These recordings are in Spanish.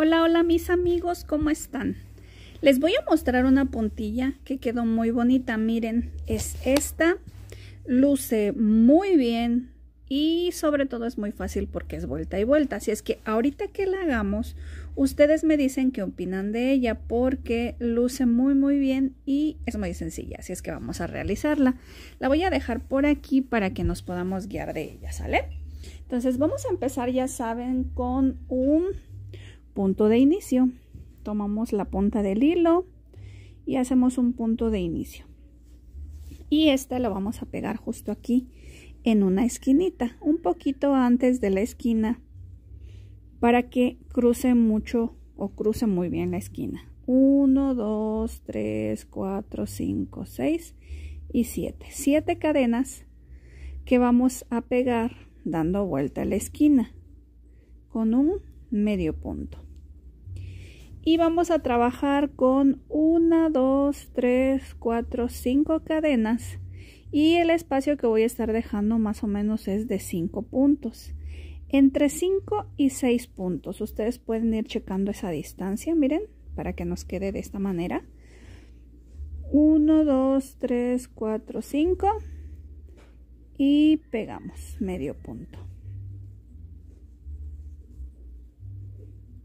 Hola, hola mis amigos, ¿cómo están? Les voy a mostrar una puntilla que quedó muy bonita, miren, es esta, luce muy bien y sobre todo es muy fácil porque es vuelta y vuelta, así es que ahorita que la hagamos, ustedes me dicen qué opinan de ella porque luce muy muy bien y es muy sencilla, así es que vamos a realizarla. La voy a dejar por aquí para que nos podamos guiar de ella, ¿sale? Entonces vamos a empezar, ya saben, con un punto de inicio. Tomamos la punta del hilo y hacemos un punto de inicio. Y esta la vamos a pegar justo aquí en una esquinita, un poquito antes de la esquina para que cruce mucho o cruce muy bien la esquina. 1, 2, 3, 4, 5, 6 y 7. Siete cadenas que vamos a pegar dando vuelta a la esquina con un medio punto y vamos a trabajar con 1, 2, 3, 4, 5 cadenas y el espacio que voy a estar dejando más o menos es de 5 puntos. Entre 5 y 6 puntos. Ustedes pueden ir checando esa distancia, miren, para que nos quede de esta manera. 1, 2, 3, 4, 5 y pegamos medio punto.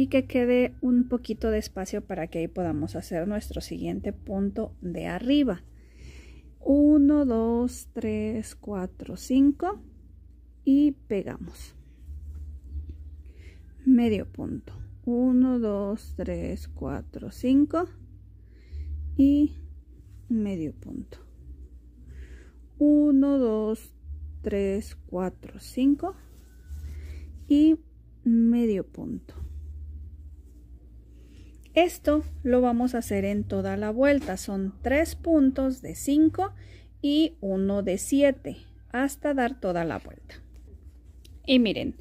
y que quede un poquito de espacio para que ahí podamos hacer nuestro siguiente punto de arriba 1 2 3 4 5 y pegamos medio punto 1 2 3 4 5 y medio punto 1 2 3 4 5 y medio punto esto lo vamos a hacer en toda la vuelta. Son tres puntos de 5 y uno de 7 hasta dar toda la vuelta. Y miren,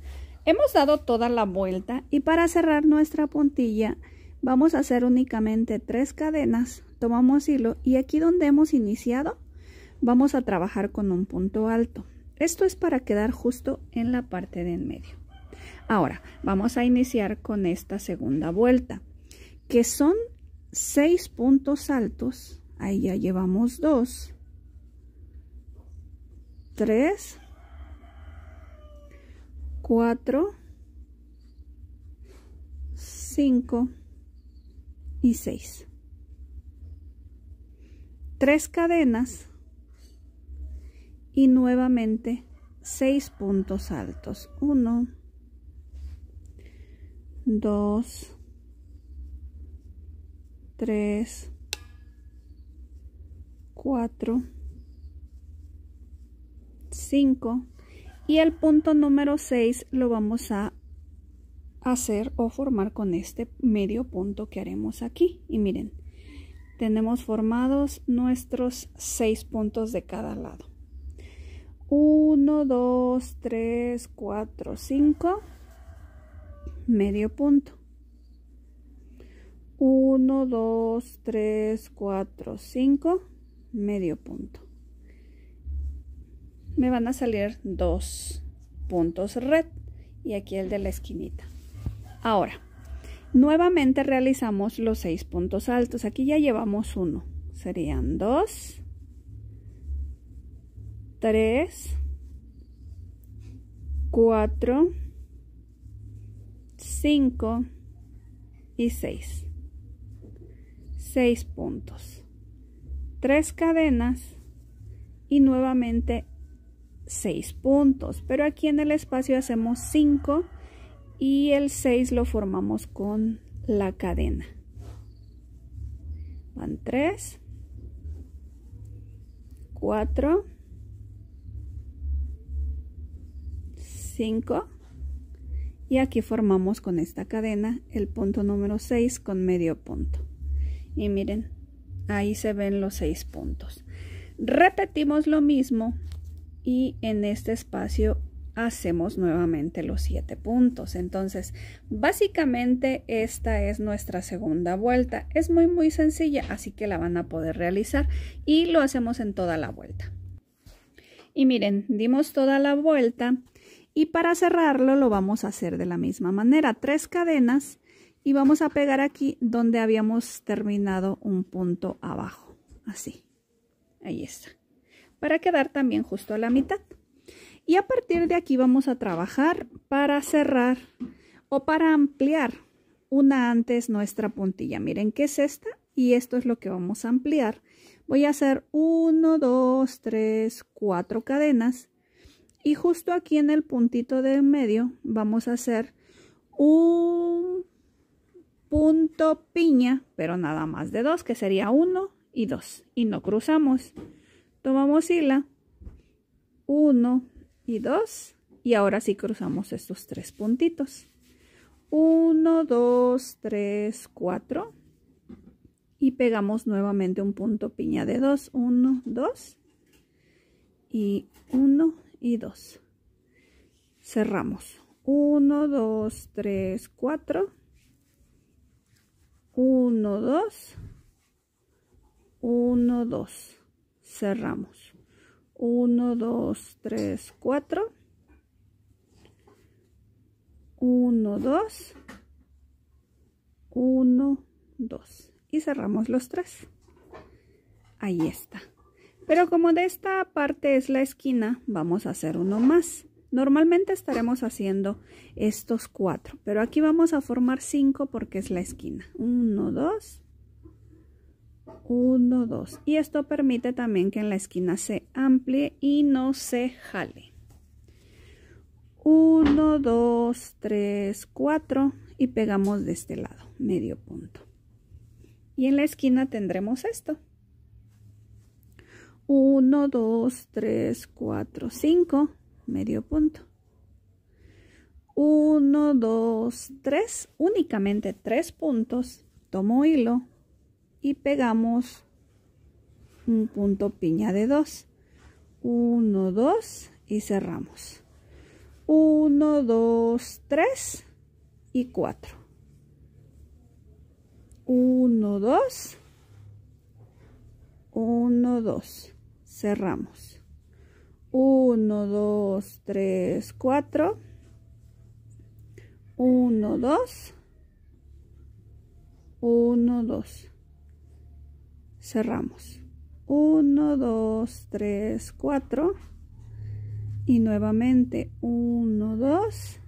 hemos dado toda la vuelta y para cerrar nuestra puntilla vamos a hacer únicamente tres cadenas. Tomamos hilo y aquí donde hemos iniciado vamos a trabajar con un punto alto. Esto es para quedar justo en la parte de en medio. Ahora, vamos a iniciar con esta segunda vuelta que son seis puntos altos ahí ya llevamos dos tres cuatro cinco y seis tres cadenas y nuevamente seis puntos altos uno dos 3, 4, 5 y el punto número 6 lo vamos a hacer o formar con este medio punto que haremos aquí y miren tenemos formados nuestros 6 puntos de cada lado 1 2 3 4 5 medio punto 1, 2, 3, 4, 5, medio punto. Me van a salir dos puntos red y aquí el de la esquinita. Ahora, nuevamente realizamos los seis puntos altos. Aquí ya llevamos uno. Serían 2 3 4 5 y 6 6 puntos 3 cadenas y nuevamente 6 puntos pero aquí en el espacio hacemos 5 y el 6 lo formamos con la cadena van 3 4 5 y aquí formamos con esta cadena el punto número 6 con medio punto y miren ahí se ven los seis puntos repetimos lo mismo y en este espacio hacemos nuevamente los siete puntos entonces básicamente esta es nuestra segunda vuelta es muy muy sencilla así que la van a poder realizar y lo hacemos en toda la vuelta y miren dimos toda la vuelta y para cerrarlo lo vamos a hacer de la misma manera tres cadenas y vamos a pegar aquí donde habíamos terminado un punto abajo así ahí está para quedar también justo a la mitad y a partir de aquí vamos a trabajar para cerrar o para ampliar una antes nuestra puntilla miren que es esta y esto es lo que vamos a ampliar voy a hacer 1 2 3 4 cadenas y justo aquí en el puntito de medio vamos a hacer un punto piña, pero nada más de dos, que sería 1 y 2. Y no cruzamos. Tomamos hila, 1 y 2. Y ahora sí cruzamos estos tres puntitos. 1, 2, 3, 4. Y pegamos nuevamente un punto piña de 2. 1, 2. Y 1 y 2. Cerramos. 1, 2, 3, 4 1, 2, 1, 2, cerramos, 1, 2, 3, 4, 1, 2, 1, 2 y cerramos los tres. Ahí está. Pero como de esta parte es la esquina, vamos a hacer uno más. Normalmente estaremos haciendo estos cuatro, pero aquí vamos a formar cinco porque es la esquina. Uno, dos, uno, dos. Y esto permite también que en la esquina se amplie y no se jale. Uno, dos, tres, cuatro y pegamos de este lado, medio punto. Y en la esquina tendremos esto. Uno, dos, tres, cuatro, cinco medio punto. 1, 2, 3, únicamente 3 puntos, tomo hilo y pegamos un punto piña de 2. 1, 2 y cerramos. 1, 2, 3 y 4. 1, 2, 1, 2, cerramos. 1, 2, 3, 4. 1, 2. 1, 2. Cerramos. 1, 2, 3, 4. Y nuevamente 1, 2.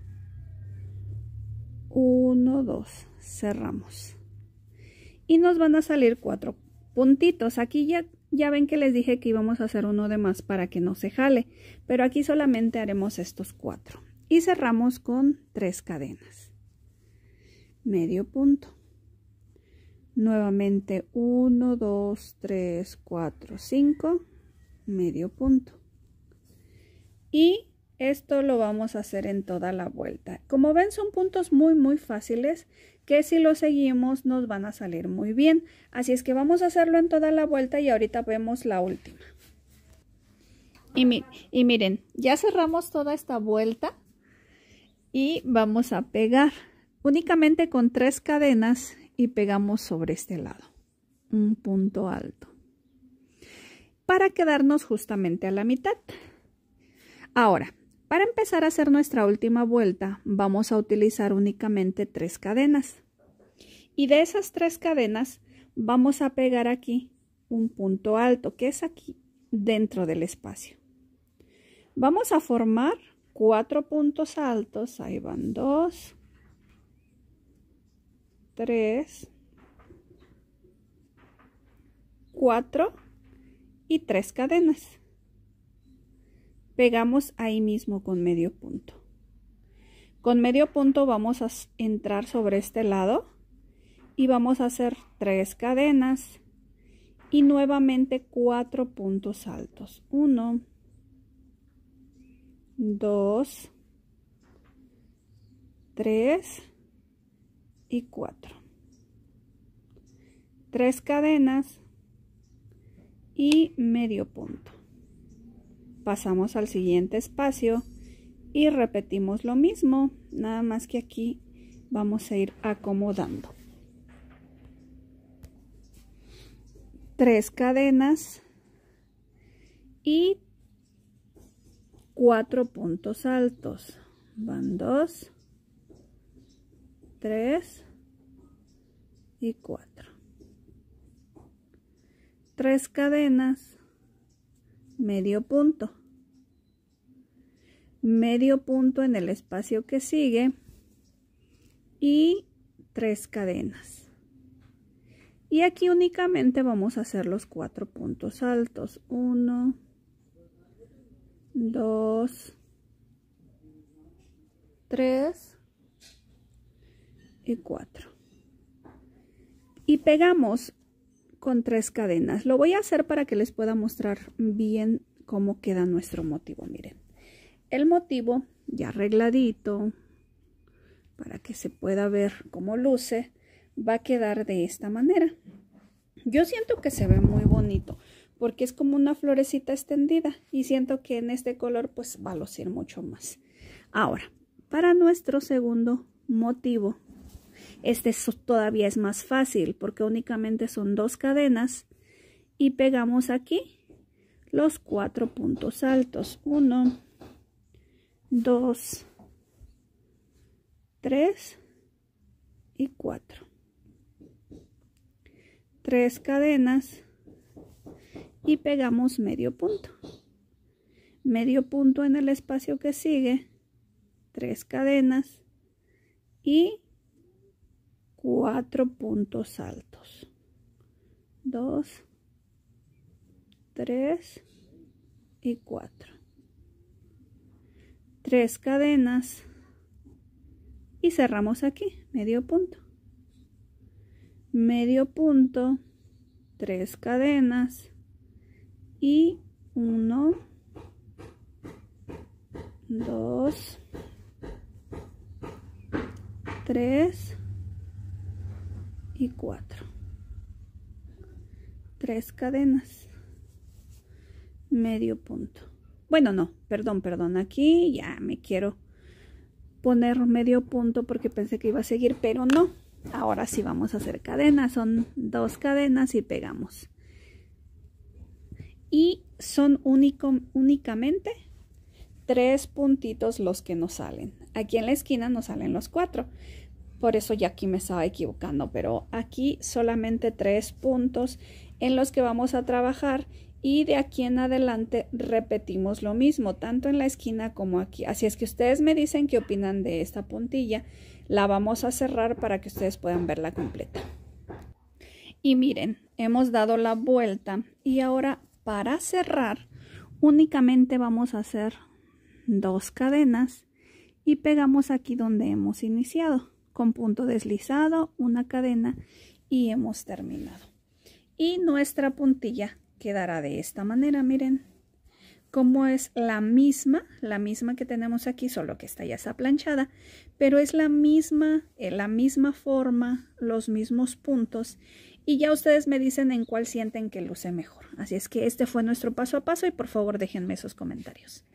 1, 2. Cerramos. Y nos van a salir cuatro puntitos. Aquí ya ya ven que les dije que íbamos a hacer uno de más para que no se jale, pero aquí solamente haremos estos cuatro. Y cerramos con tres cadenas. Medio punto. Nuevamente 1, 2, 3, 4, 5, medio punto. Y esto lo vamos a hacer en toda la vuelta. Como ven son puntos muy muy fáciles que si los seguimos nos van a salir muy bien. Así es que vamos a hacerlo en toda la vuelta y ahorita vemos la última. Y, y miren, ya cerramos toda esta vuelta y vamos a pegar únicamente con tres cadenas y pegamos sobre este lado. Un punto alto. Para quedarnos justamente a la mitad. Ahora, para empezar a hacer nuestra última vuelta, vamos a utilizar únicamente tres cadenas. Y de esas tres cadenas, vamos a pegar aquí un punto alto, que es aquí dentro del espacio. Vamos a formar cuatro puntos altos. Ahí van dos, tres, cuatro y tres cadenas pegamos ahí mismo con medio punto. Con medio punto vamos a entrar sobre este lado y vamos a hacer tres cadenas y nuevamente cuatro puntos altos. Uno, dos, tres y cuatro. Tres cadenas y medio punto pasamos al siguiente espacio y repetimos lo mismo, nada más que aquí vamos a ir acomodando. Tres cadenas y cuatro puntos altos. Van dos, tres y cuatro. Tres cadenas medio punto. Medio punto en el espacio que sigue y tres cadenas. Y aquí únicamente vamos a hacer los cuatro puntos altos. Uno, dos, tres y cuatro. Y pegamos con tres cadenas. Lo voy a hacer para que les pueda mostrar bien cómo queda nuestro motivo. Miren, el motivo ya arregladito para que se pueda ver cómo luce, va a quedar de esta manera. Yo siento que se ve muy bonito porque es como una florecita extendida y siento que en este color pues va a lucir mucho más. Ahora, para nuestro segundo motivo este todavía es más fácil porque únicamente son dos cadenas y pegamos aquí los cuatro puntos altos. Uno, dos, tres y cuatro. Tres cadenas y pegamos medio punto. Medio punto en el espacio que sigue, tres cadenas y cuatro puntos altos. Dos, tres y cuatro. Tres cadenas y cerramos aquí, medio punto. Medio punto, tres cadenas y uno, dos, tres y 4 tres cadenas medio punto bueno no perdón perdón aquí ya me quiero poner medio punto porque pensé que iba a seguir pero no ahora sí vamos a hacer cadenas son dos cadenas y pegamos y son único, únicamente tres puntitos los que nos salen aquí en la esquina nos salen los cuatro por eso ya aquí me estaba equivocando, pero aquí solamente tres puntos en los que vamos a trabajar y de aquí en adelante repetimos lo mismo, tanto en la esquina como aquí. Así es que ustedes me dicen qué opinan de esta puntilla. La vamos a cerrar para que ustedes puedan verla completa. Y miren, hemos dado la vuelta y ahora para cerrar únicamente vamos a hacer dos cadenas y pegamos aquí donde hemos iniciado punto deslizado, una cadena y hemos terminado. Y nuestra puntilla quedará de esta manera, miren. Como es la misma, la misma que tenemos aquí, solo que está ya está planchada, pero es la misma, eh, la misma forma, los mismos puntos y ya ustedes me dicen en cuál sienten que luce mejor. Así es que este fue nuestro paso a paso y por favor déjenme sus comentarios.